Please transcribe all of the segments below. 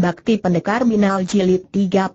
Bakti Pendekar Binal Jilid 32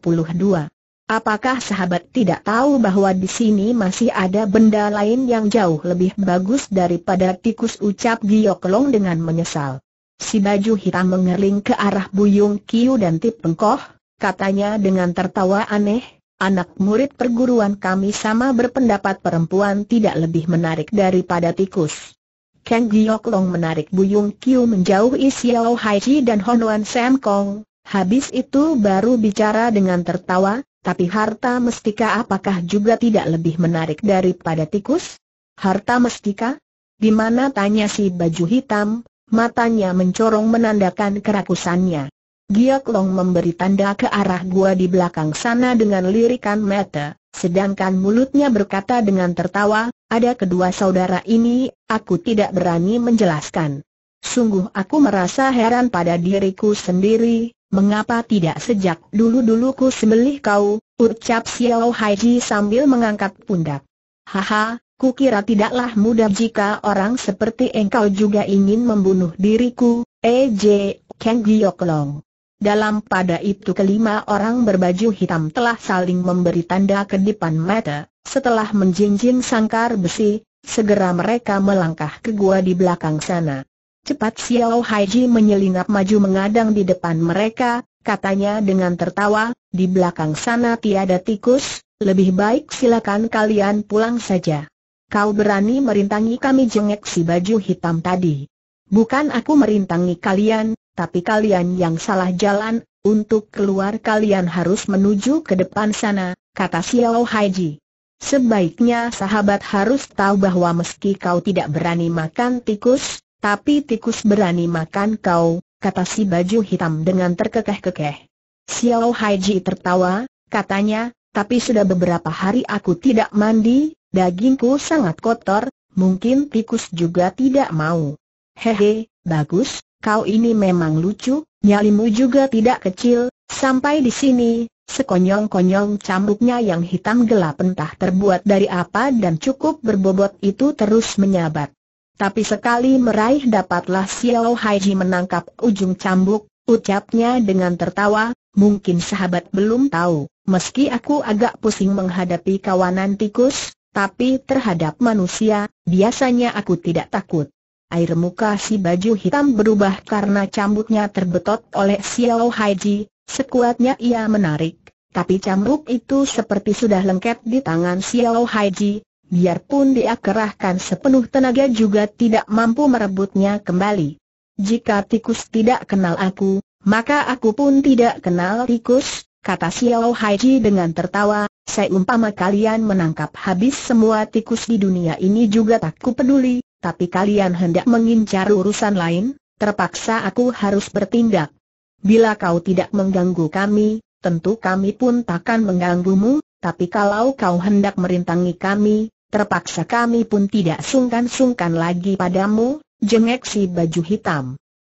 Apakah sahabat tidak tahu bahwa di sini masih ada benda lain yang jauh lebih bagus daripada tikus ucap Giyoklong dengan menyesal? Si baju hitam mengerling ke arah Buyung Kiu dan Tip Pengkoh, katanya dengan tertawa aneh, anak murid perguruan kami sama berpendapat perempuan tidak lebih menarik daripada tikus. Kang Giok Long menarik Buyung Kiu menjauhi Xiao Hai Chi dan Honuan Sam Kong, Habis itu baru bicara dengan tertawa, tapi harta mestika apakah juga tidak lebih menarik daripada tikus? Harta mestika? Di mana tanya si baju hitam, matanya mencorong menandakan kerakusannya. Gioklong Long memberi tanda ke arah gua di belakang sana dengan lirikan mata, sedangkan mulutnya berkata dengan tertawa, ada kedua saudara ini, aku tidak berani menjelaskan. Sungguh aku merasa heran pada diriku sendiri, Mengapa tidak sejak dulu-dulu ku sembelih kau, ucap Xiao Haiji sambil mengangkat pundak. Haha, ku kira tidaklah mudah jika orang seperti engkau juga ingin membunuh diriku, E.J. Eh, Kang Long. Dalam pada itu kelima orang berbaju hitam telah saling memberi tanda kedipan mata, setelah menjinjing sangkar besi, segera mereka melangkah ke gua di belakang sana. Cepat Xiao Haiji menyelinap maju mengadang di depan mereka, katanya dengan tertawa, di belakang sana tiada tikus, lebih baik silakan kalian pulang saja. Kau berani merintangi kami jengek si baju hitam tadi. Bukan aku merintangi kalian, tapi kalian yang salah jalan, untuk keluar kalian harus menuju ke depan sana, kata Xiao Haiji. Sebaiknya sahabat harus tahu bahwa meski kau tidak berani makan tikus, tapi tikus berani makan kau, kata si baju hitam dengan terkekeh-kekeh. Xiao Haiji tertawa, katanya, tapi sudah beberapa hari aku tidak mandi, dagingku sangat kotor, mungkin tikus juga tidak mau. Hehe, bagus, kau ini memang lucu, nyalimu juga tidak kecil, sampai di sini, sekonyong-konyong cambuknya yang hitam gelap entah terbuat dari apa dan cukup berbobot itu terus menyabat. Tapi sekali meraih dapatlah Xiao Haiji menangkap ujung cambuk, ucapnya dengan tertawa, mungkin sahabat belum tahu, meski aku agak pusing menghadapi kawanan tikus, tapi terhadap manusia, biasanya aku tidak takut. Air muka si baju hitam berubah karena cambuknya terbetot oleh Xiao Haiji, sekuatnya ia menarik, tapi cambuk itu seperti sudah lengket di tangan Xiao Haiji, biarpun dia kerahkan sepenuh tenaga juga tidak mampu merebutnya kembali. Jika tikus tidak kenal aku, maka aku pun tidak kenal tikus, kata Xiao Haiji dengan tertawa, saya umpama kalian menangkap habis semua tikus di dunia ini juga tak ku peduli, tapi kalian hendak mengincar urusan lain, terpaksa aku harus bertindak. Bila kau tidak mengganggu kami, tentu kami pun takkan mengganggumu, tapi kalau kau hendak merintangi kami, terpaksa kami pun tidak sungkan-sungkan lagi padamu, jengek si baju hitam.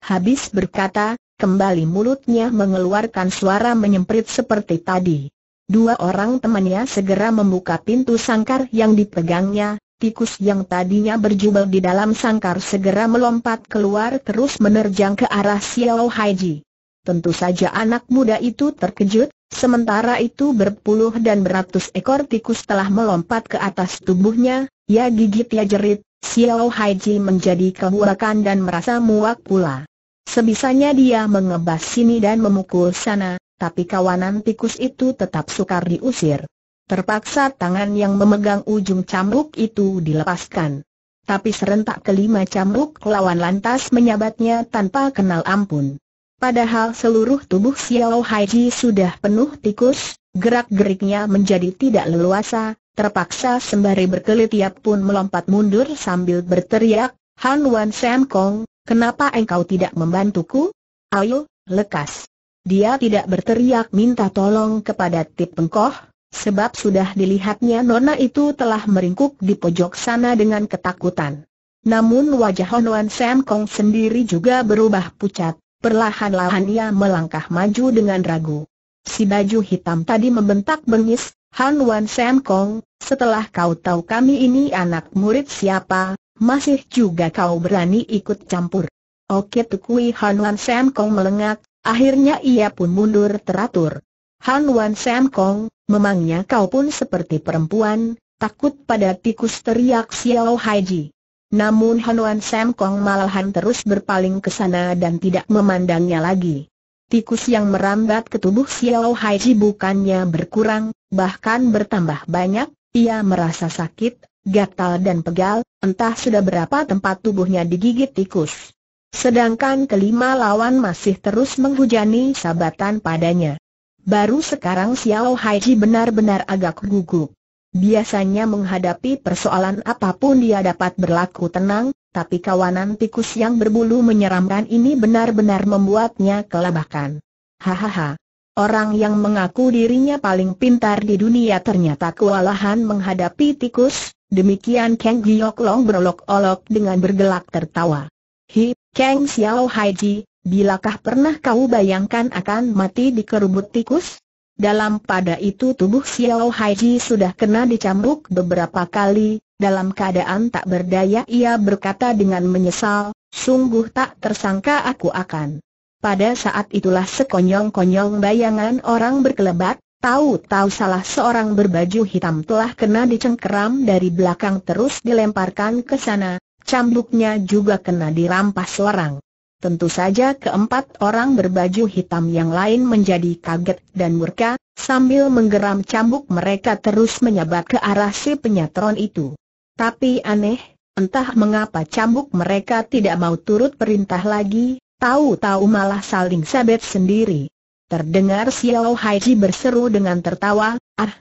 Habis berkata, kembali mulutnya mengeluarkan suara menyemprit seperti tadi. Dua orang temannya segera membuka pintu sangkar yang dipegangnya, tikus yang tadinya berjubel di dalam sangkar segera melompat keluar terus menerjang ke arah Xiao Haiji. Tentu saja anak muda itu terkejut, Sementara itu berpuluh dan beratus ekor tikus telah melompat ke atas tubuhnya, ya gigit ya jerit, Xiao Haiji menjadi kehurakan dan merasa muak pula. Sebisanya dia mengebas sini dan memukul sana, tapi kawanan tikus itu tetap sukar diusir. Terpaksa tangan yang memegang ujung cambuk itu dilepaskan. Tapi serentak kelima cambuk lawan lantas menyabatnya tanpa kenal ampun. Padahal seluruh tubuh Xiao Haiji sudah penuh tikus, gerak-geriknya menjadi tidak leluasa, terpaksa sembari berkelit ia pun melompat mundur sambil berteriak, Han Wan Sam Kong, kenapa engkau tidak membantuku? Ayo, lekas. Dia tidak berteriak minta tolong kepada Tip Pengkoh, sebab sudah dilihatnya nona itu telah meringkuk di pojok sana dengan ketakutan. Namun wajah Han Wan Sam Kong sendiri juga berubah pucat. Perlahan-lahan ia melangkah maju dengan ragu. Si baju hitam tadi membentak bengis, Han Wan Sam Kong, setelah kau tahu kami ini anak murid siapa, masih juga kau berani ikut campur. Oke Tukui Han Wan Sam Kong melengak, akhirnya ia pun mundur teratur. Han Wan Sam Kong, memangnya kau pun seperti perempuan, takut pada tikus teriak Xiao Haiji. Namun Hanuan Sam Kong malahan terus berpaling ke sana dan tidak memandangnya lagi. Tikus yang merambat ke tubuh Xiao Haiji bukannya berkurang, bahkan bertambah banyak, ia merasa sakit, gatal dan pegal, entah sudah berapa tempat tubuhnya digigit tikus. Sedangkan kelima lawan masih terus menghujani sabatan padanya. Baru sekarang Xiao Haiji benar-benar agak gugup. Biasanya menghadapi persoalan apapun dia dapat berlaku tenang, tapi kawanan tikus yang berbulu menyeramkan ini benar-benar membuatnya kelabakan. Hahaha. Orang yang mengaku dirinya paling pintar di dunia ternyata kewalahan menghadapi tikus, demikian Kang Giok Long berolok-olok dengan bergelak tertawa. Hi, Kang Xiao Haiji, bilakah pernah kau bayangkan akan mati di kerubut tikus? Dalam pada itu tubuh Xiao Haiji sudah kena dicambuk beberapa kali, dalam keadaan tak berdaya ia berkata dengan menyesal, sungguh tak tersangka aku akan. Pada saat itulah sekonyong-konyong bayangan orang berkelebat, tahu-tahu salah seorang berbaju hitam telah kena dicengkeram dari belakang terus dilemparkan ke sana, cambuknya juga kena dirampas orang. Tentu saja keempat orang berbaju hitam yang lain menjadi kaget dan murka, sambil menggeram cambuk mereka terus menyabat ke arah si penyatron itu. Tapi aneh, entah mengapa cambuk mereka tidak mau turut perintah lagi, tahu-tahu malah saling sabet sendiri. Terdengar Xiao Haiji berseru dengan tertawa, Ah,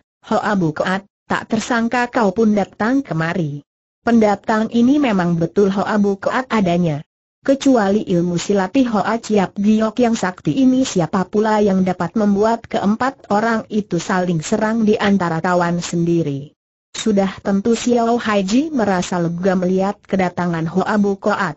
Abu Keat, tak tersangka kau pun datang kemari. Pendatang ini memang betul Abu Keat adanya. Kecuali ilmu silatih Hoa Chiap Giok yang sakti ini siapa pula yang dapat membuat keempat orang itu saling serang di antara kawan sendiri. Sudah tentu Xiao Haiji merasa lega melihat kedatangan Hoa Koat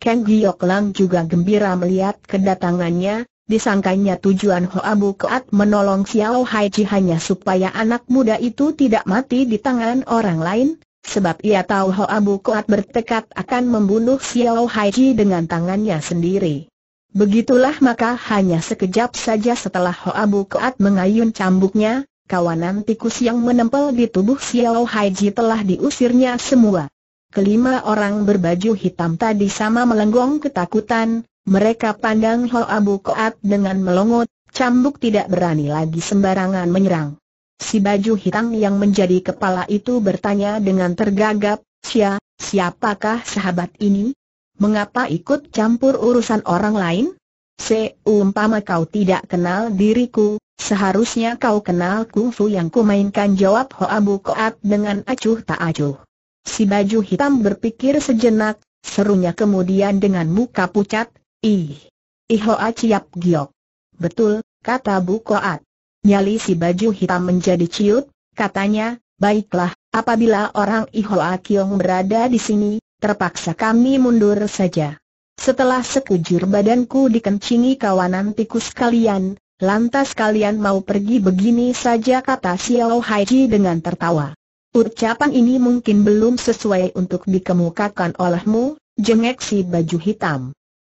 Ken Giok Lang juga gembira melihat kedatangannya, disangkanya tujuan Hoa Koat menolong Xiao Haiji hanya supaya anak muda itu tidak mati di tangan orang lain, sebab ia tahu Hoa Bu Kuat bertekad akan membunuh Xiao Haiji dengan tangannya sendiri. Begitulah maka hanya sekejap saja setelah Hoa Bu Kuat mengayun cambuknya, kawanan tikus yang menempel di tubuh Xiao Haiji telah diusirnya semua. Kelima orang berbaju hitam tadi sama melenggong ketakutan, mereka pandang Hoa Bu Koat dengan melongot, cambuk tidak berani lagi sembarangan menyerang. Si baju hitam yang menjadi kepala itu bertanya dengan tergagap, Sia, siapakah sahabat ini? Mengapa ikut campur urusan orang lain? Seumpama kau tidak kenal diriku, seharusnya kau kenal kungfu yang kumainkan jawab Hoa Bu Koat dengan acuh tak acuh. Si baju hitam berpikir sejenak, serunya kemudian dengan muka pucat, Ih! ih Ihoa Ciap Giok. Betul, kata Bu Koat. Nyali si baju hitam menjadi ciut, katanya, baiklah, apabila orang Ihoa Kiong berada di sini, terpaksa kami mundur saja. Setelah sekujur badanku dikencingi kawanan tikus kalian, lantas kalian mau pergi begini saja kata Xiao Haiji dengan tertawa. Ucapan ini mungkin belum sesuai untuk dikemukakan olehmu, jengek si baju hitam.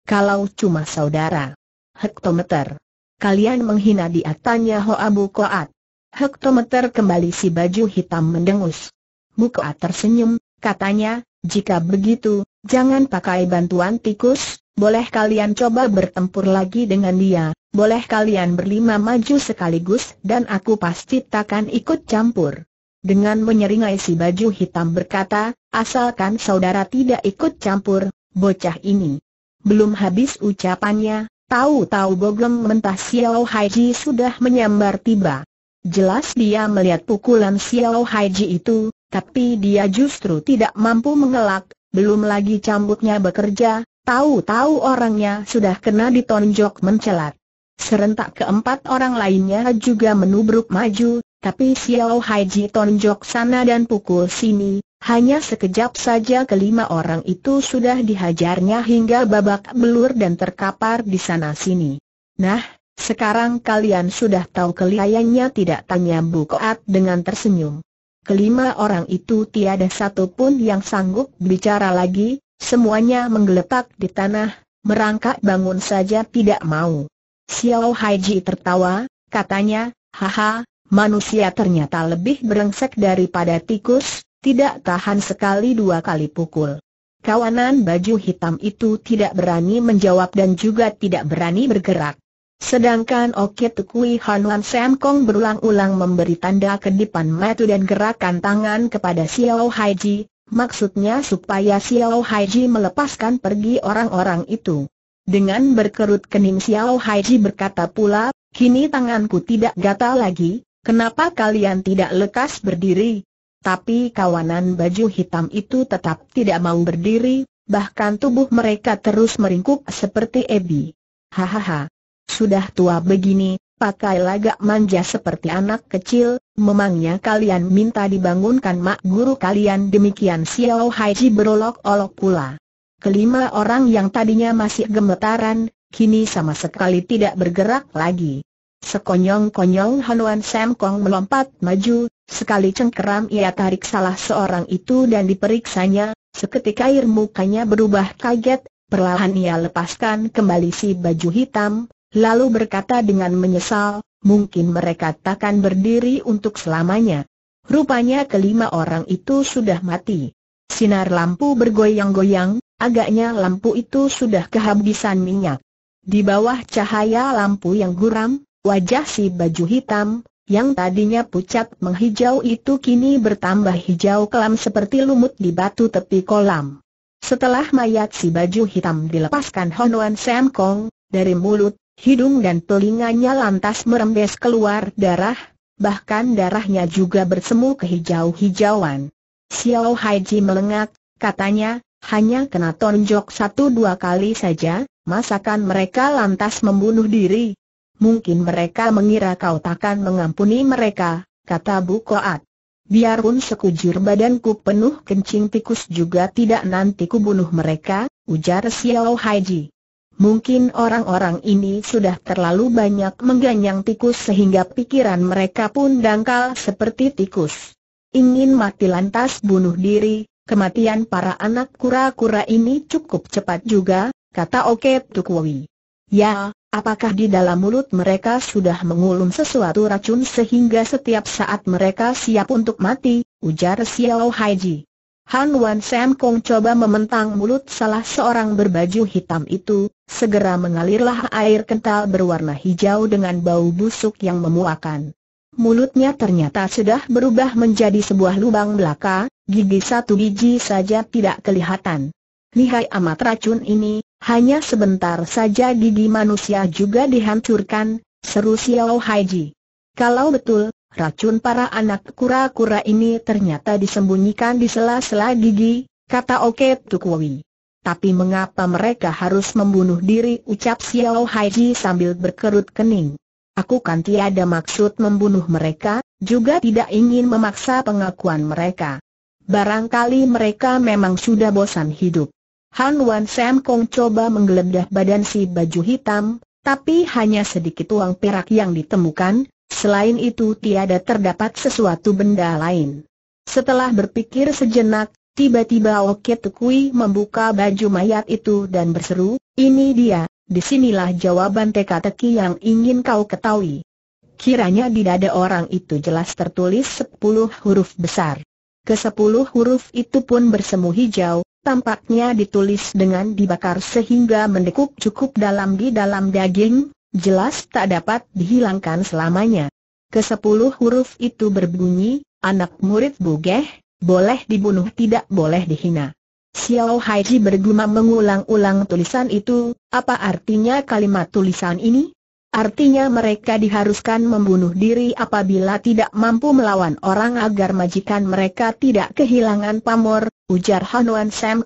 Kalau cuma saudara. Hektometer. Kalian menghina dia tanya Abu Koat. Hektometer kembali si baju hitam mendengus. Bu Koat tersenyum, katanya, jika begitu, jangan pakai bantuan tikus, boleh kalian coba bertempur lagi dengan dia, boleh kalian berlima maju sekaligus dan aku pasti takkan ikut campur. Dengan menyeringai si baju hitam berkata, asalkan saudara tidak ikut campur, bocah ini. Belum habis ucapannya, Tahu-tahu Bogem mentah Xiao Haiji sudah menyambar tiba. Jelas dia melihat pukulan Xiao Haiji itu, tapi dia justru tidak mampu mengelak, belum lagi cambuknya bekerja, tahu-tahu orangnya sudah kena ditonjok mencelat. Serentak keempat orang lainnya juga menubruk maju, tapi Xiao Haiji tonjok sana dan pukul sini, hanya sekejap saja kelima orang itu sudah dihajarnya hingga babak belur dan terkapar di sana-sini. Nah, sekarang kalian sudah tahu kelihayannya tidak tanya Koat dengan tersenyum. Kelima orang itu tiada satupun yang sanggup bicara lagi, semuanya menggeletak di tanah, merangkak bangun saja tidak mau. Xiao Haiji tertawa, katanya, haha, manusia ternyata lebih berengsek daripada tikus, tidak tahan sekali dua kali pukul. Kawanan baju hitam itu tidak berani menjawab dan juga tidak berani bergerak. Sedangkan Oke Tukui Han Wan Sam Kong berulang-ulang memberi tanda kedipan mata dan gerakan tangan kepada Xiao Hai Ji, maksudnya supaya Xiao Hai Ji melepaskan pergi orang-orang itu. Dengan berkerut kening Xiao Hai Ji berkata pula, kini tanganku tidak gatal lagi, kenapa kalian tidak lekas berdiri? Tapi kawanan baju hitam itu tetap tidak mau berdiri, bahkan tubuh mereka terus meringkuk seperti ebi. Hahaha. Sudah tua begini, pakai lagak manja seperti anak kecil, memangnya kalian minta dibangunkan mak guru kalian demikian Xiao Haiji berolok-olok pula. Kelima orang yang tadinya masih gemetaran, kini sama sekali tidak bergerak lagi. Sekonyong-konyong Hanwan Sam Kong melompat maju, Sekali cengkeram ia tarik salah seorang itu dan diperiksanya, seketika air mukanya berubah kaget, perlahan ia lepaskan kembali si baju hitam, lalu berkata dengan menyesal, mungkin mereka takkan berdiri untuk selamanya. Rupanya kelima orang itu sudah mati. Sinar lampu bergoyang-goyang, agaknya lampu itu sudah kehabisan minyak. Di bawah cahaya lampu yang guram, wajah si baju hitam, yang tadinya pucat menghijau itu kini bertambah hijau kelam seperti lumut di batu tepi kolam. Setelah mayat si baju hitam dilepaskan Wan Sam Kong, dari mulut, hidung dan telinganya lantas merembes keluar darah, bahkan darahnya juga bersemu kehijau-hijauan. Xiao Haiji melengak, katanya, hanya kena tonjok satu dua kali saja, masakan mereka lantas membunuh diri, Mungkin mereka mengira kau takkan mengampuni mereka, kata Bu Koat. Biarpun sekujur badanku penuh kencing tikus juga tidak nanti kubunuh mereka, ujar Xiao Haiji. Mungkin orang-orang ini sudah terlalu banyak mengganyang tikus sehingga pikiran mereka pun dangkal seperti tikus. Ingin mati lantas bunuh diri, kematian para anak kura-kura ini cukup cepat juga, kata Oke Tukwui. Ya, Apakah di dalam mulut mereka sudah mengulum sesuatu racun sehingga setiap saat mereka siap untuk mati, ujar Xiao Haiji. Han Wan Sam Kong coba mementang mulut salah seorang berbaju hitam itu, segera mengalirlah air kental berwarna hijau dengan bau busuk yang memuakan. Mulutnya ternyata sudah berubah menjadi sebuah lubang belaka, gigi satu biji saja tidak kelihatan. Lihai amat racun ini, hanya sebentar saja gigi manusia juga dihancurkan, seru Xiao Haiji. Kalau betul, racun para anak kura-kura ini ternyata disembunyikan di sela-sela gigi, kata Oke Tukwui. Tapi mengapa mereka harus membunuh diri ucap Xiao Haiji sambil berkerut kening. Aku kan tiada maksud membunuh mereka, juga tidak ingin memaksa pengakuan mereka. Barangkali mereka memang sudah bosan hidup. Han Wan Sam Kong coba menggeledah badan si baju hitam, tapi hanya sedikit uang perak yang ditemukan, selain itu tiada terdapat sesuatu benda lain. Setelah berpikir sejenak, tiba-tiba Oke Tukui membuka baju mayat itu dan berseru, ini dia, disinilah jawaban teka-teki yang ingin kau ketahui. Kiranya di dada orang itu jelas tertulis sepuluh huruf besar. Kesepuluh huruf itu pun bersemu hijau, tampaknya ditulis dengan dibakar sehingga mendekup cukup dalam di dalam daging, jelas tak dapat dihilangkan selamanya. Kesepuluh huruf itu berbunyi, anak murid bugeh, boleh dibunuh tidak boleh dihina. Xiao Haiji bergumam mengulang-ulang tulisan itu, apa artinya kalimat tulisan ini? Artinya mereka diharuskan membunuh diri apabila tidak mampu melawan orang agar majikan mereka tidak kehilangan pamor, ujar Hanuan Sam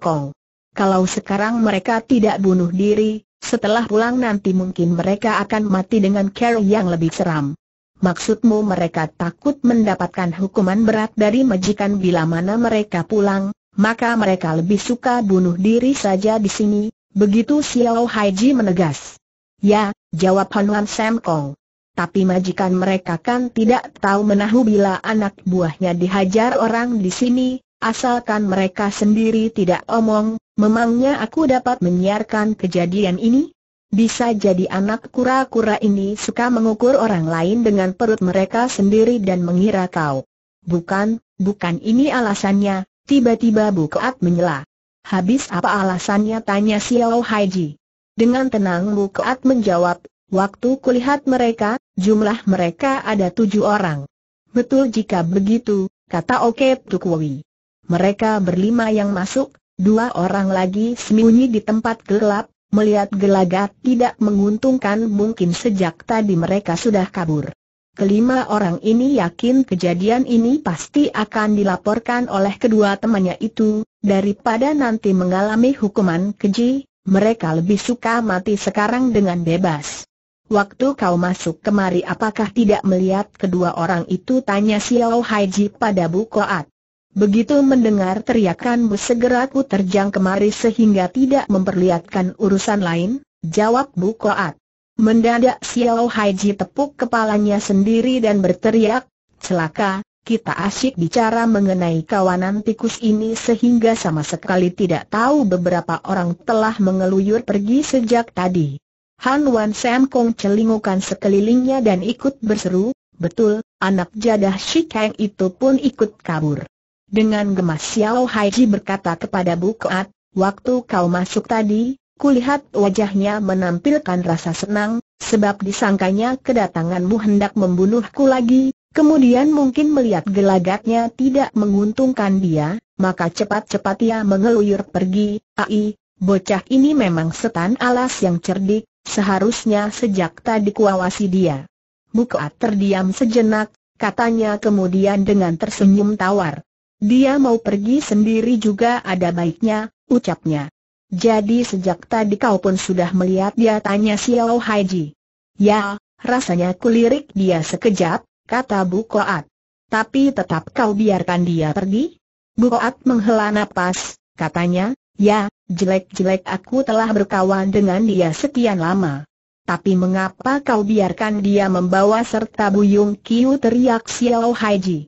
Kalau sekarang mereka tidak bunuh diri, setelah pulang nanti mungkin mereka akan mati dengan care yang lebih seram. Maksudmu mereka takut mendapatkan hukuman berat dari majikan bila mana mereka pulang, maka mereka lebih suka bunuh diri saja di sini, begitu Xiao Haiji menegas. Ya, jawab Hanuan Sam Kong. Tapi majikan mereka kan tidak tahu menahu bila anak buahnya dihajar orang di sini, asalkan mereka sendiri tidak omong, memangnya aku dapat menyiarkan kejadian ini? Bisa jadi anak kura-kura ini suka mengukur orang lain dengan perut mereka sendiri dan mengira tahu. Bukan, bukan ini alasannya, tiba-tiba Bu Bukaat menyela. Habis apa alasannya tanya Xiao Haiji. Dengan tenang Bukaat menjawab, waktu kulihat mereka, jumlah mereka ada tujuh orang. Betul jika begitu, kata Oke Tukwui. Mereka berlima yang masuk, dua orang lagi sembunyi di tempat gelap, melihat gelagat tidak menguntungkan mungkin sejak tadi mereka sudah kabur. Kelima orang ini yakin kejadian ini pasti akan dilaporkan oleh kedua temannya itu, daripada nanti mengalami hukuman keji, mereka lebih suka mati sekarang dengan bebas. Waktu kau masuk kemari apakah tidak melihat kedua orang itu tanya Xiao Haiji pada Bu Koat. Begitu mendengar teriakan Bu segera ku terjang kemari sehingga tidak memperlihatkan urusan lain, jawab Bu Koat. Mendadak Xiao Haiji tepuk kepalanya sendiri dan berteriak, celaka, kita asyik bicara mengenai kawanan tikus ini sehingga sama sekali tidak tahu beberapa orang telah mengeluyur pergi sejak tadi. Han Wan Sam Kong celingukan sekelilingnya dan ikut berseru, betul, anak jadah Shi Kang itu pun ikut kabur. Dengan gemas Xiao Hai Ji berkata kepada Bu Kuat, waktu kau masuk tadi, kulihat wajahnya menampilkan rasa senang, sebab disangkanya kedatanganmu hendak membunuhku lagi, Kemudian mungkin melihat gelagatnya tidak menguntungkan dia, maka cepat-cepat ia mengeluyur pergi, ai, bocah ini memang setan alas yang cerdik, seharusnya sejak tadi kuawasi dia. Bukat terdiam sejenak, katanya kemudian dengan tersenyum tawar. Dia mau pergi sendiri juga ada baiknya, ucapnya. Jadi sejak tadi kau pun sudah melihat dia tanya Xiao Haiji. Ya, rasanya kulirik dia sekejap, kata Bu Koat. Tapi tetap kau biarkan dia pergi? Bu Koat menghela nafas. katanya, ya, jelek-jelek aku telah berkawan dengan dia sekian lama. Tapi mengapa kau biarkan dia membawa serta Buyung Kiu teriak Xiao Haiji?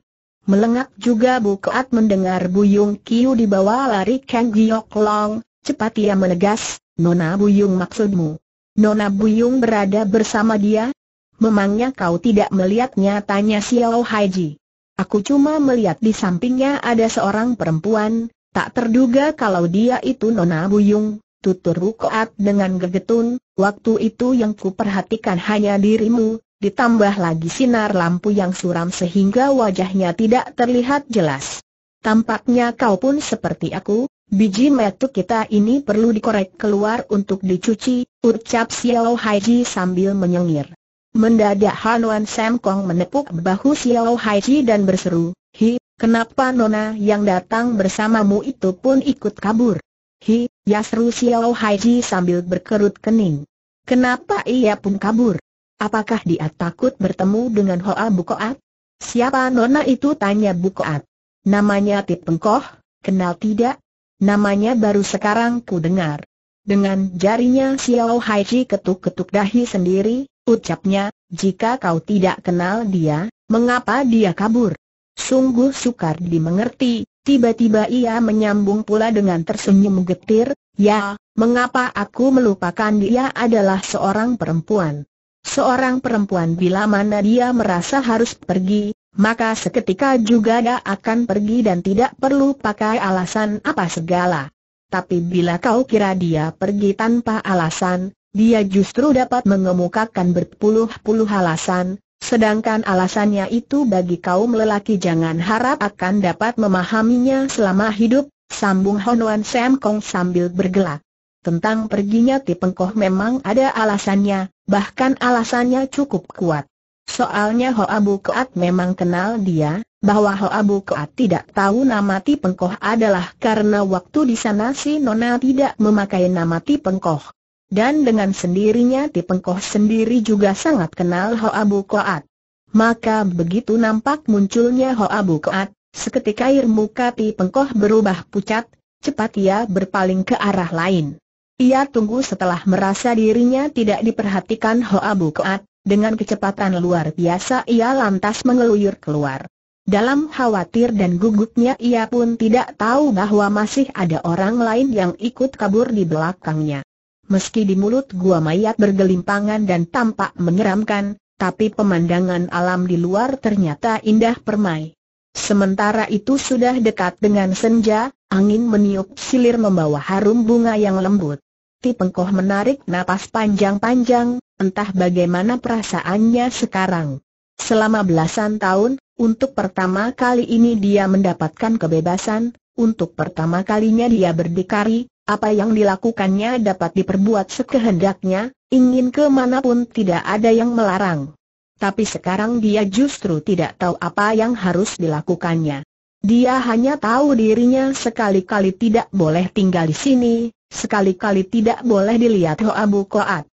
Melengak juga Bu Koat mendengar Buyung Kiu dibawa lari Kang Giok Long, cepat ia menegas, Nona Buyung maksudmu. Nona Buyung berada bersama dia, Memangnya kau tidak melihatnya tanya Xiao Haiji. Aku cuma melihat di sampingnya ada seorang perempuan, tak terduga kalau dia itu Nona Buyung, tutur Rukoat dengan gegetun, waktu itu yang kuperhatikan hanya dirimu, ditambah lagi sinar lampu yang suram sehingga wajahnya tidak terlihat jelas. Tampaknya kau pun seperti aku, biji metu kita ini perlu dikorek keluar untuk dicuci, ucap Xiao Haiji sambil menyengir. Mendadak Han Wan Sam Kong menepuk bahu Xiao Hai Chi dan berseru, Hi, kenapa Nona yang datang bersamamu itu pun ikut kabur? Hi, ya seru Xiao Hai Chi sambil berkerut kening. Kenapa ia pun kabur? Apakah dia takut bertemu dengan Hoa Bukoat? Siapa Nona itu tanya Bukoat. Namanya Tip Pengkoh, kenal tidak? Namanya baru sekarang ku dengar. Dengan jarinya Xiao Hai Chi ketuk-ketuk dahi sendiri, ucapnya, jika kau tidak kenal dia, mengapa dia kabur? Sungguh sukar dimengerti, tiba-tiba ia menyambung pula dengan tersenyum getir, ya, mengapa aku melupakan dia adalah seorang perempuan. Seorang perempuan bila mana dia merasa harus pergi, maka seketika juga dia akan pergi dan tidak perlu pakai alasan apa segala. Tapi bila kau kira dia pergi tanpa alasan, dia justru dapat mengemukakan berpuluh-puluh alasan, sedangkan alasannya itu bagi kaum lelaki jangan harap akan dapat memahaminya selama hidup, sambung Honwan Sam Kong sambil bergelak. Tentang perginya Tipengkoh memang ada alasannya, bahkan alasannya cukup kuat. Soalnya Ho Abu Keat memang kenal dia, bahwa Ho Abu Keat tidak tahu nama Ti Pengkoh adalah karena waktu di sana si Nona tidak memakai nama Ti Pengkoh. Dan dengan sendirinya Tipengkoh sendiri juga sangat kenal Ho Abu Koat. Maka begitu nampak munculnya Ho Abu Koat, seketika air muka Tipengkoh berubah pucat, cepat ia berpaling ke arah lain. Ia tunggu setelah merasa dirinya tidak diperhatikan Ho Abu Koat, dengan kecepatan luar biasa ia lantas mengeluyur keluar. Dalam khawatir dan gugupnya ia pun tidak tahu bahwa masih ada orang lain yang ikut kabur di belakangnya. Meski di mulut gua mayat bergelimpangan dan tampak menyeramkan, tapi pemandangan alam di luar ternyata indah permai. Sementara itu sudah dekat dengan senja, angin meniup silir membawa harum bunga yang lembut. Ti Pengkoh menarik napas panjang-panjang, entah bagaimana perasaannya sekarang. Selama belasan tahun, untuk pertama kali ini dia mendapatkan kebebasan, untuk pertama kalinya dia berdikari, apa yang dilakukannya dapat diperbuat sekehendaknya, ingin kemanapun tidak ada yang melarang. Tapi sekarang dia justru tidak tahu apa yang harus dilakukannya. Dia hanya tahu dirinya sekali-kali tidak boleh tinggal di sini, sekali-kali tidak boleh dilihat Hoa Koat.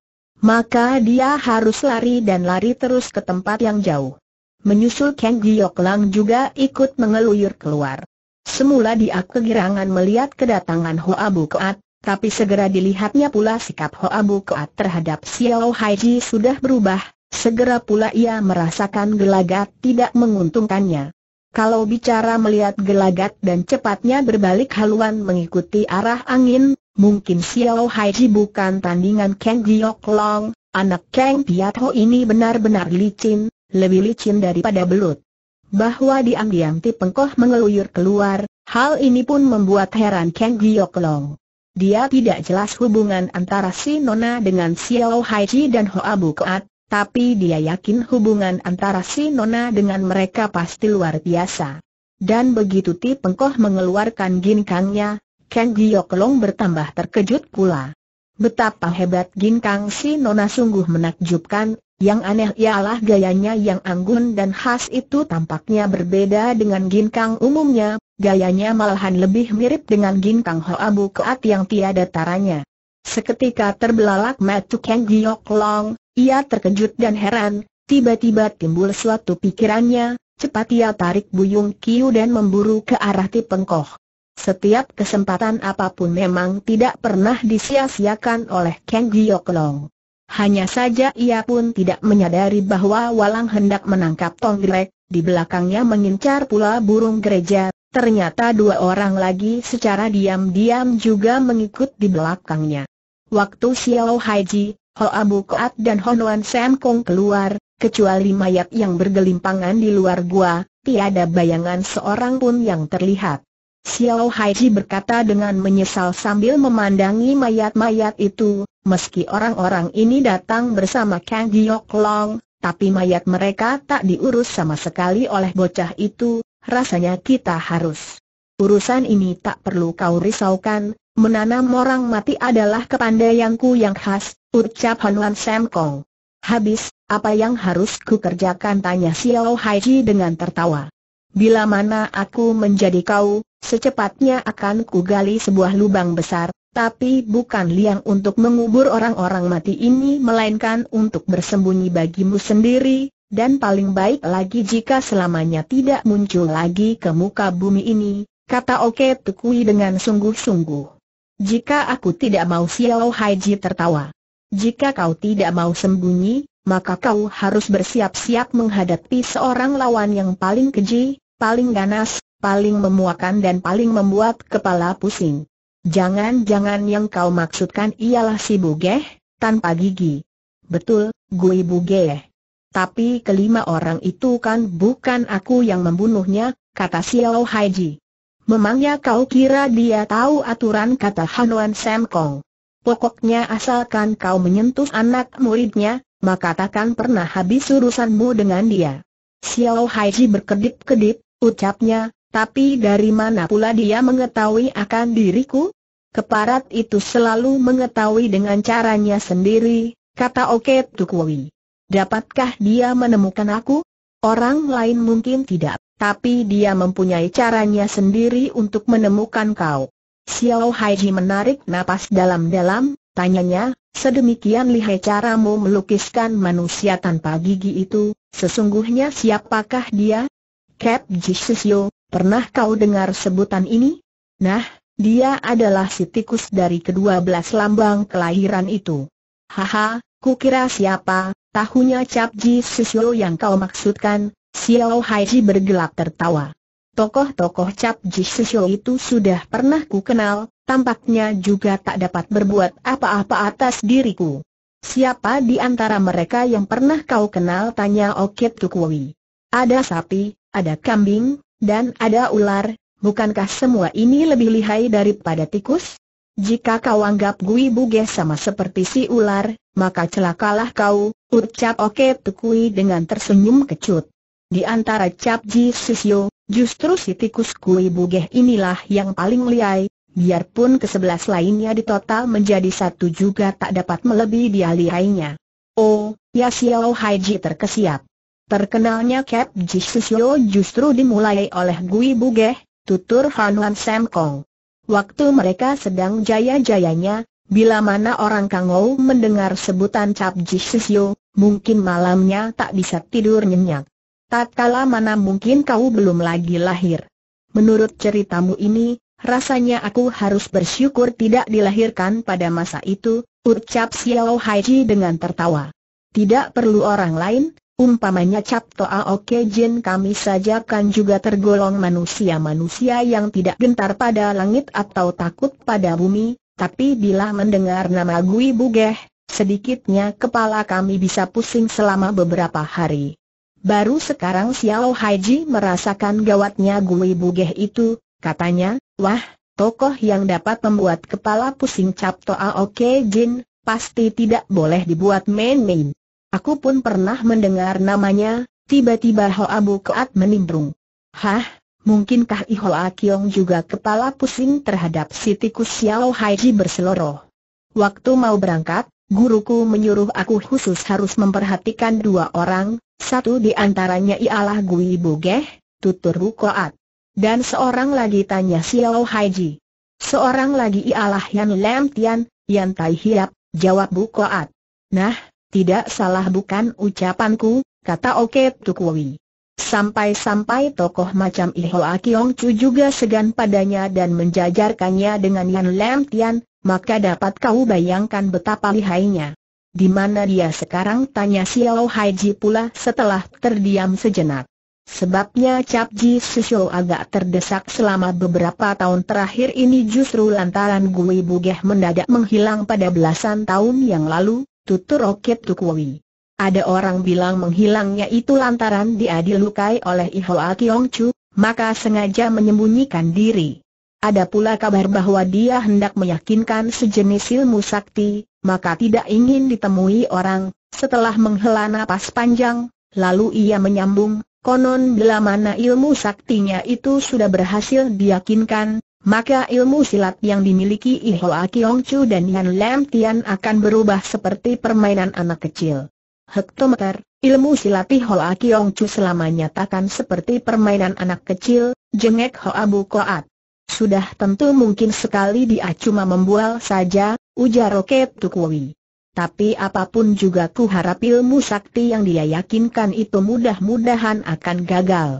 Maka dia harus lari dan lari terus ke tempat yang jauh. Menyusul Kang Giok Lang juga ikut mengeluyur keluar. Semula dia kegirangan melihat kedatangan Hoa Bu Koat, tapi segera dilihatnya pula sikap Hoa Bu Koat terhadap Xiao Haiji sudah berubah, segera pula ia merasakan gelagat tidak menguntungkannya. Kalau bicara melihat gelagat dan cepatnya berbalik haluan mengikuti arah angin, mungkin Xiao Haiji bukan tandingan Kang Giok Long, anak Kang Piat Ho ini benar-benar licin, lebih licin daripada belut bahwa diam-diam Ti Pengkoh mengeluyur keluar, hal ini pun membuat heran Kang Giok Dia tidak jelas hubungan antara si Nona dengan Xiao Haiji dan Hoa Bukoat, tapi dia yakin hubungan antara si Nona dengan mereka pasti luar biasa. Dan begitu Ti Pengkoh mengeluarkan ginkangnya, Kang Giok bertambah terkejut pula. Betapa hebat ginkang si Nona sungguh menakjubkan, yang aneh ialah gayanya yang anggun dan khas itu tampaknya berbeda dengan ginkang umumnya, gayanya malahan lebih mirip dengan ginkang Hoabu Keat yang tiada taranya. Seketika terbelalak mata Kang Giok Long, ia terkejut dan heran, tiba-tiba timbul suatu pikirannya, cepat ia tarik Buyung Kiu dan memburu ke arah Tipengkoh. Setiap kesempatan apapun memang tidak pernah disia-siakan oleh Kang Giok Long. Hanya saja ia pun tidak menyadari bahwa Walang hendak menangkap Tonggrek, di belakangnya mengincar pula burung gereja, ternyata dua orang lagi secara diam-diam juga mengikut di belakangnya. Waktu Xiao Haiji, Abu Koat dan Nuan Sam Kong keluar, kecuali mayat yang bergelimpangan di luar gua, tiada bayangan seorang pun yang terlihat. Xiao Haiji berkata dengan menyesal sambil memandangi mayat-mayat itu, meski orang-orang ini datang bersama Kang Giok Long, tapi mayat mereka tak diurus sama sekali oleh bocah itu, rasanya kita harus. Urusan ini tak perlu kau risaukan, menanam orang mati adalah kepandaianku yang khas, ucap Wan Sam Kong. Habis, apa yang harus ku kerjakan tanya Xiao Haiji dengan tertawa. Bila mana aku menjadi kau, Secepatnya akan kugali sebuah lubang besar, tapi bukan liang untuk mengubur orang-orang mati ini melainkan untuk bersembunyi bagimu sendiri, dan paling baik lagi jika selamanya tidak muncul lagi ke muka bumi ini, kata Oke Tukui dengan sungguh-sungguh. Jika aku tidak mau Xiao Haiji tertawa. Jika kau tidak mau sembunyi, maka kau harus bersiap-siap menghadapi seorang lawan yang paling keji, paling ganas, paling memuakan dan paling membuat kepala pusing. Jangan-jangan yang kau maksudkan ialah si Bugeh, tanpa gigi. Betul, gue Bugeh. Tapi kelima orang itu kan bukan aku yang membunuhnya, kata Xiao Haiji. Memangnya kau kira dia tahu aturan kata Hanuan Kong. Pokoknya asalkan kau menyentuh anak muridnya, maka takkan pernah habis urusanmu dengan dia. Xiao Haiji berkedip-kedip, ucapnya, tapi dari mana pula dia mengetahui akan diriku? Keparat itu selalu mengetahui dengan caranya sendiri, kata Oke Tukwui. Dapatkah dia menemukan aku? Orang lain mungkin tidak, tapi dia mempunyai caranya sendiri untuk menemukan kau. Xiao Haiji menarik napas dalam-dalam, tanyanya, sedemikian lihai caramu melukiskan manusia tanpa gigi itu, sesungguhnya siapakah dia? Cap Jisisyo, Pernah kau dengar sebutan ini? Nah, dia adalah si tikus dari kedua belas lambang kelahiran itu. Haha, ku kira siapa, tahunya Cap Ji yang kau maksudkan, Xiao Haiji bergelak tertawa. Tokoh-tokoh Cap Ji itu sudah pernah ku kenal, tampaknya juga tak dapat berbuat apa-apa atas diriku. Siapa di antara mereka yang pernah kau kenal? Tanya Oket Tukwui. Ada sapi, ada kambing, dan ada ular, bukankah semua ini lebih lihai daripada tikus? Jika kau anggap Gui Buge sama seperti si ular, maka celakalah kau, ucap Oke Tukui dengan tersenyum kecut. Di antara Cap Ji Sisyo, justru si tikus Gui Buge inilah yang paling lihai, biarpun kesebelas lainnya di total menjadi satu juga tak dapat melebihi dia lihainya. Oh, ya Xiao Haiji terkesiap. Terkenalnya Cap Jisusio justru dimulai oleh Gui Bugeh, tutur Hanuan Sam Kong. Waktu mereka sedang jaya-jayanya, bila mana orang Kangou mendengar sebutan Cap Jisusio, mungkin malamnya tak bisa tidur nyenyak. Tak kala mana mungkin kau belum lagi lahir. Menurut ceritamu ini, rasanya aku harus bersyukur tidak dilahirkan pada masa itu, ucap Xiao Haiji dengan tertawa. Tidak perlu orang lain, Umpamanya Cap Toa Oke Jin kami saja kan juga tergolong manusia-manusia yang tidak gentar pada langit atau takut pada bumi, tapi bila mendengar nama Gui Bugeh, sedikitnya kepala kami bisa pusing selama beberapa hari. Baru sekarang Xiao Haiji merasakan gawatnya Gui Bugeh itu, katanya, wah, tokoh yang dapat membuat kepala pusing Cap Toa Oke Jin, pasti tidak boleh dibuat main-main. Aku pun pernah mendengar namanya, tiba-tiba Hoa Koat menimbrung. Hah, mungkinkah Ihoa Kiong juga kepala pusing terhadap si tikus Xiao Haiji berseloroh? Waktu mau berangkat, guruku menyuruh aku khusus harus memperhatikan dua orang, satu di antaranya ialah Gui geh, tutur Bu Koat. Dan seorang lagi tanya Xiao Haiji. Seorang lagi ialah Yan Lam Tian, Yan Tai Hiap, jawab Keat. Nah, tidak salah bukan ucapanku, kata Oke Tukwui. Sampai-sampai tokoh macam Iho Akiong Chu juga segan padanya dan menjajarkannya dengan Yan Lam Tian, maka dapat kau bayangkan betapa lihainya. Di mana dia sekarang tanya Xiao Haiji pula setelah terdiam sejenak. Sebabnya Cap Ji agak terdesak selama beberapa tahun terakhir ini justru lantaran Gui Bugeh mendadak menghilang pada belasan tahun yang lalu, tutur Okip Tukwui. Ada orang bilang menghilangnya itu lantaran dia dilukai oleh Ihoa Kiong Chu, maka sengaja menyembunyikan diri. Ada pula kabar bahwa dia hendak meyakinkan sejenis ilmu sakti, maka tidak ingin ditemui orang. Setelah menghela napas panjang, lalu ia menyambung, konon bila mana ilmu saktinya itu sudah berhasil diyakinkan, maka ilmu silat yang dimiliki Ihoa Kiong Chu dan Yan Lam Tian akan berubah seperti permainan anak kecil. Hektometer, ilmu silat Ihoa Kiong Chu selama nyatakan seperti permainan anak kecil, jengek Hoa Bu Koat. Sudah tentu mungkin sekali dia cuma membual saja, ujar Roket Tukwui. Tapi apapun juga ku harap ilmu sakti yang dia yakinkan itu mudah-mudahan akan gagal.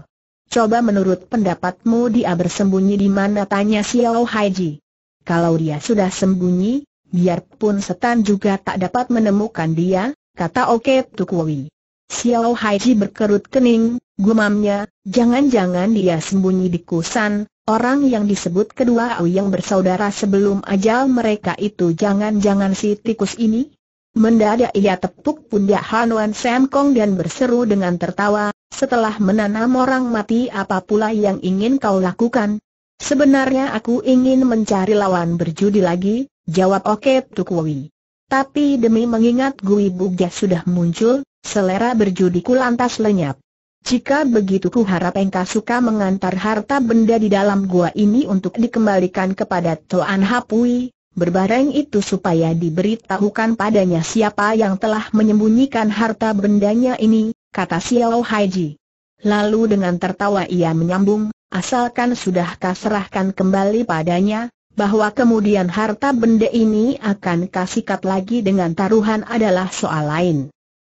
Coba menurut pendapatmu dia bersembunyi di mana tanya Xiao Haiji. Kalau dia sudah sembunyi, biarpun setan juga tak dapat menemukan dia, kata Oke Tukwui. Xiao Haiji berkerut kening, gumamnya, jangan-jangan dia sembunyi di kusan, Orang yang disebut kedua Au yang bersaudara sebelum ajal mereka itu jangan-jangan si tikus ini? Mendadak ia tepuk pundak Hanuan Sam Kong dan berseru dengan tertawa, setelah menanam orang mati apa pula yang ingin kau lakukan? Sebenarnya aku ingin mencari lawan berjudi lagi, jawab Oke Tukwui. Tapi demi mengingat Gui Bugja sudah muncul, selera berjudiku lantas lenyap. Jika begitu ku harap engkau suka mengantar harta benda di dalam gua ini untuk dikembalikan kepada Toan Hapui, berbareng itu supaya diberitahukan padanya siapa yang telah menyembunyikan harta bendanya ini, kata Xiao Haiji. Lalu dengan tertawa ia menyambung, asalkan sudah kaserahkan kembali padanya, bahwa kemudian harta benda ini akan kasikat lagi dengan taruhan adalah soal lain.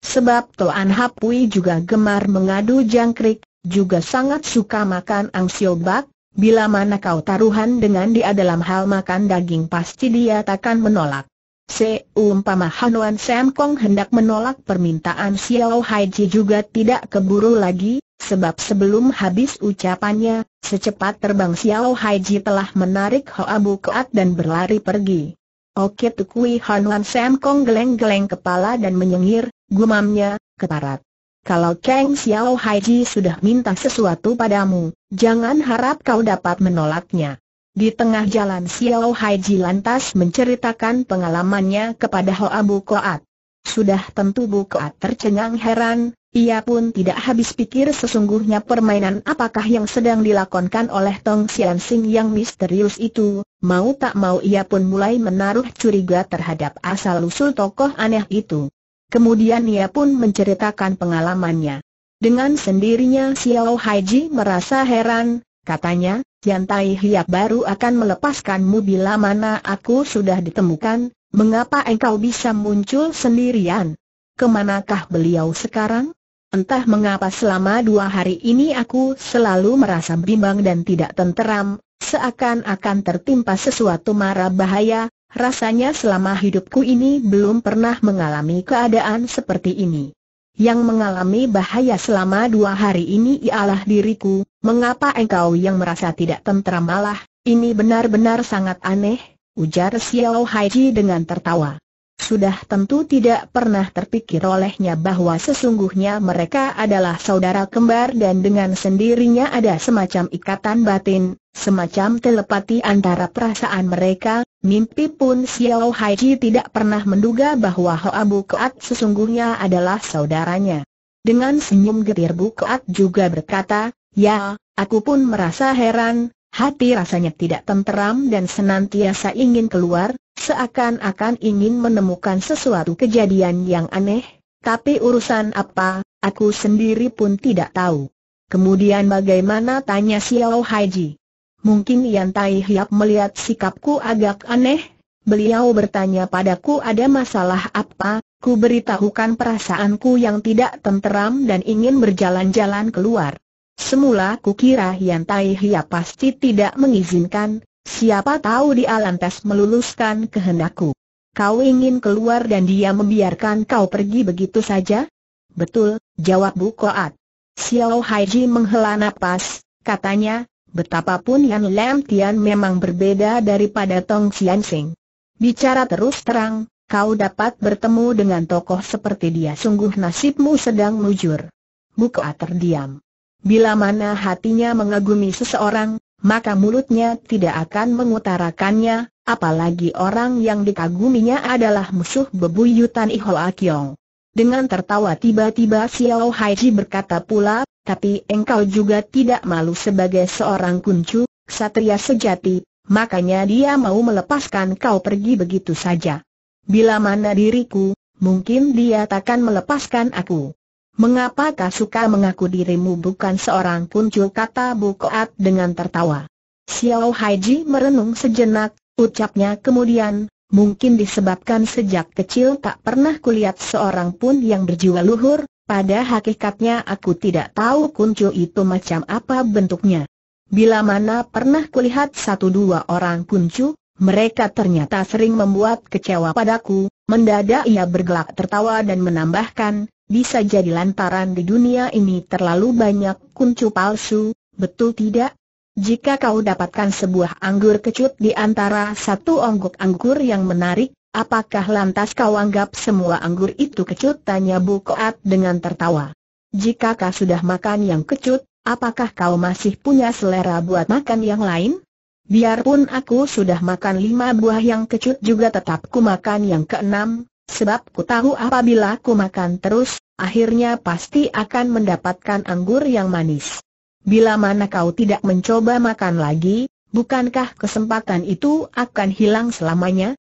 Sebab Toan Hapui juga gemar mengadu jangkrik, juga sangat suka makan angsiobak, bila mana kau taruhan dengan dia dalam hal makan daging pasti dia takkan menolak. Seumpama Hanuan Sam Kong hendak menolak permintaan Xiao Hai juga tidak keburu lagi, sebab sebelum habis ucapannya, secepat terbang Xiao Hai telah menarik Hoa Bu Keat dan berlari pergi. Oke Tukui Hanuan Sam Kong geleng-geleng kepala dan menyengir, gumamnya, keparat. Kalau Kang Xiao Haiji sudah minta sesuatu padamu, jangan harap kau dapat menolaknya. Di tengah jalan Xiao Haiji lantas menceritakan pengalamannya kepada Hoa Bu Koat. Sudah tentu Bu Koat tercengang heran, ia pun tidak habis pikir sesungguhnya permainan apakah yang sedang dilakonkan oleh Tong Sian Sing yang misterius itu, mau tak mau ia pun mulai menaruh curiga terhadap asal-usul tokoh aneh itu. Kemudian ia pun menceritakan pengalamannya. Dengan sendirinya Xiao Haiji merasa heran, katanya, Kian Tai Hiap baru akan melepaskanmu bila mana aku sudah ditemukan, mengapa engkau bisa muncul sendirian? Kemanakah beliau sekarang? Entah mengapa selama dua hari ini aku selalu merasa bimbang dan tidak tenteram, seakan-akan tertimpa sesuatu mara bahaya, rasanya selama hidupku ini belum pernah mengalami keadaan seperti ini. Yang mengalami bahaya selama dua hari ini ialah diriku, mengapa engkau yang merasa tidak tentram malah, ini benar-benar sangat aneh, ujar Xiao Haiji dengan tertawa. Sudah tentu tidak pernah terpikir olehnya bahwa sesungguhnya mereka adalah saudara kembar dan dengan sendirinya ada semacam ikatan batin, semacam telepati antara perasaan mereka, mimpi pun Xiao Haiji tidak pernah menduga bahwa Hoa Keat sesungguhnya adalah saudaranya. Dengan senyum getir Keat juga berkata, Ya, aku pun merasa heran, hati rasanya tidak tenteram dan senantiasa ingin keluar, Seakan-akan ingin menemukan sesuatu kejadian yang aneh, tapi urusan apa, aku sendiri pun tidak tahu. Kemudian bagaimana tanya Xiao Haji? Mungkin Yan Tai Hiap melihat sikapku agak aneh, beliau bertanya padaku ada masalah apa, ku beritahukan perasaanku yang tidak tenteram dan ingin berjalan-jalan keluar. Semula ku kira Yan Tai Hiap pasti tidak mengizinkan, Siapa tahu dia lantas meluluskan kehendakku. Kau ingin keluar dan dia membiarkan kau pergi begitu saja? Betul, jawab Bu Koat. Xiao Haiji menghela nafas. katanya, betapapun Yan Lam Tian memang berbeda daripada Tong Xian Sing. Bicara terus terang, kau dapat bertemu dengan tokoh seperti dia sungguh nasibmu sedang mujur. Bu Koat terdiam. Bila mana hatinya mengagumi seseorang, maka mulutnya tidak akan mengutarakannya, apalagi orang yang dikaguminya adalah musuh bebuyutan Ihoa Kiong. Dengan tertawa tiba-tiba Xiao Haiji berkata pula, tapi engkau juga tidak malu sebagai seorang kuncu, satria sejati, makanya dia mau melepaskan kau pergi begitu saja. Bila mana diriku, mungkin dia takkan melepaskan aku. Mengapa kau suka mengaku dirimu bukan seorang kuncu kata Bu Koat dengan tertawa? Xiao Haiji merenung sejenak, ucapnya kemudian, mungkin disebabkan sejak kecil tak pernah kulihat seorang pun yang berjiwa luhur, pada hakikatnya aku tidak tahu kuncu itu macam apa bentuknya. Bila mana pernah kulihat satu dua orang kuncu, mereka ternyata sering membuat kecewa padaku, mendadak ia bergelak tertawa dan menambahkan, bisa jadi lantaran di dunia ini terlalu banyak kuncu palsu, betul tidak? Jika kau dapatkan sebuah anggur kecut di antara satu onggok anggur yang menarik, apakah lantas kau anggap semua anggur itu kecut? Tanya Bu Koat dengan tertawa. Jika kau sudah makan yang kecut, apakah kau masih punya selera buat makan yang lain? Biarpun aku sudah makan lima buah yang kecut juga tetap ku makan yang keenam, Sebab ku tahu apabila ku makan terus, akhirnya pasti akan mendapatkan anggur yang manis. Bila mana kau tidak mencoba makan lagi, bukankah kesempatan itu akan hilang selamanya?